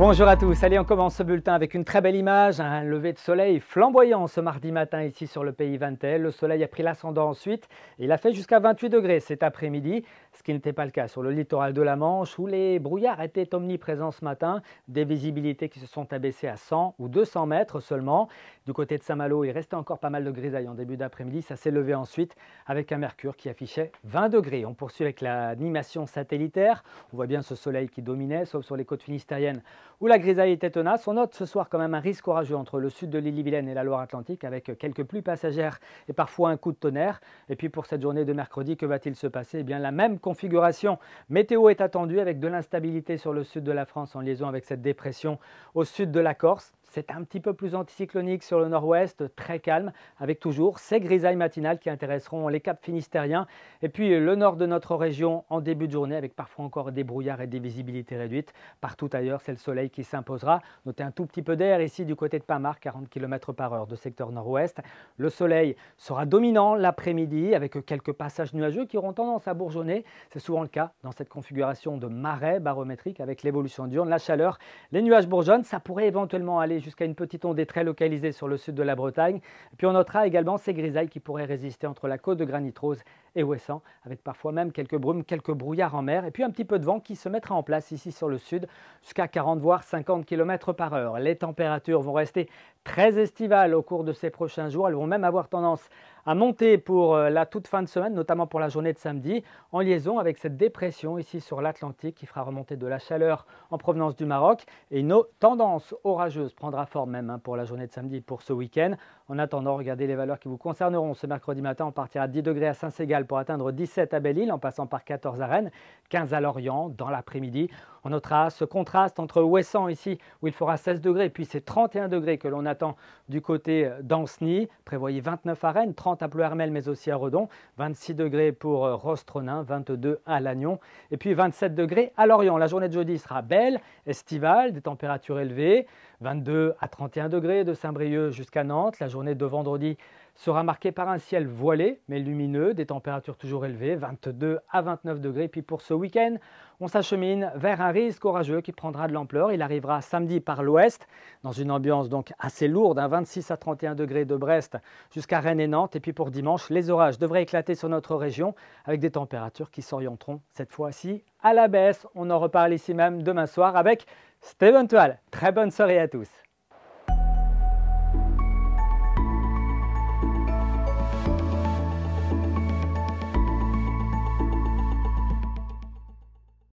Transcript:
Bonjour à tous, allez on commence ce bulletin avec une très belle image, hein. un lever de soleil flamboyant ce mardi matin ici sur le pays Vintel. Le soleil a pris l'ascendant ensuite il a fait jusqu'à 28 degrés cet après-midi, ce qui n'était pas le cas sur le littoral de la Manche où les brouillards étaient omniprésents ce matin, des visibilités qui se sont abaissées à 100 ou 200 mètres seulement. Du côté de Saint-Malo, il restait encore pas mal de grisailles en début d'après-midi, ça s'est levé ensuite avec un mercure qui affichait 20 degrés. On poursuit avec l'animation satellitaire, on voit bien ce soleil qui dominait sauf sur les côtes finistériennes où la grisaille était tenace. On note ce soir quand même un risque orageux entre le sud de lîle vilaine et la Loire-Atlantique avec quelques pluies passagères et parfois un coup de tonnerre. Et puis pour cette journée de mercredi, que va-t-il se passer eh bien la même configuration météo est attendue avec de l'instabilité sur le sud de la France en liaison avec cette dépression au sud de la Corse. C'est un petit peu plus anticyclonique sur le nord-ouest, très calme, avec toujours ces grisailles matinales qui intéresseront les caps finistériens. Et puis le nord de notre région en début de journée, avec parfois encore des brouillards et des visibilités réduites. Partout ailleurs, c'est le soleil qui s'imposera. Notez un tout petit peu d'air ici du côté de Pamar, 40 km par heure de secteur nord-ouest. Le soleil sera dominant l'après-midi, avec quelques passages nuageux qui auront tendance à bourgeonner. C'est souvent le cas dans cette configuration de marais barométrique avec l'évolution diurne, la chaleur. Les nuages bourgeonnent, ça pourrait éventuellement aller jusqu'à une petite ondée très localisée sur le sud de la Bretagne. Puis on notera également ces grisailles qui pourraient résister entre la côte de Granit Rose et Ouessant, avec parfois même quelques brumes, quelques brouillards en mer, et puis un petit peu de vent qui se mettra en place ici sur le sud, jusqu'à 40 voire 50 km par heure. Les températures vont rester très estivales au cours de ces prochains jours, elles vont même avoir tendance à monter pour euh, la toute fin de semaine, notamment pour la journée de samedi, en liaison avec cette dépression ici sur l'Atlantique qui fera remonter de la chaleur en provenance du Maroc. Et une tendance orageuse prendra forme même hein, pour la journée de samedi pour ce week-end. En attendant, regardez les valeurs qui vous concerneront. Ce mercredi matin, on partira à 10 degrés à Saint-Ségal pour atteindre 17 à Belle-Île en passant par 14 à Rennes, 15 à Lorient dans l'après-midi. On notera ce contraste entre Ouessant ici où il fera 16 degrés puis c'est 31 degrés que l'on attend du côté d'Anceny. Prévoyez 29 à Rennes, à mais aussi à Redon, 26 degrés pour euh, Rostronin, 22 à Lannion, et puis 27 degrés à Lorient. La journée de jeudi sera belle, estivale, des températures élevées, 22 à 31 degrés de Saint-Brieuc jusqu'à Nantes. La journée de vendredi sera marquée par un ciel voilé mais lumineux, des températures toujours élevées, 22 à 29 degrés. Puis pour ce week-end, on s'achemine vers un risque orageux qui prendra de l'ampleur. Il arrivera samedi par l'ouest, dans une ambiance donc assez lourde, hein, un 26 à 31 degrés de Brest jusqu'à Rennes et Nantes. Et puis pour dimanche, les orages devraient éclater sur notre région avec des températures qui s'orienteront cette fois-ci à la baisse. On en reparle ici même demain soir avec Steven Toal. Très bonne soirée à tous.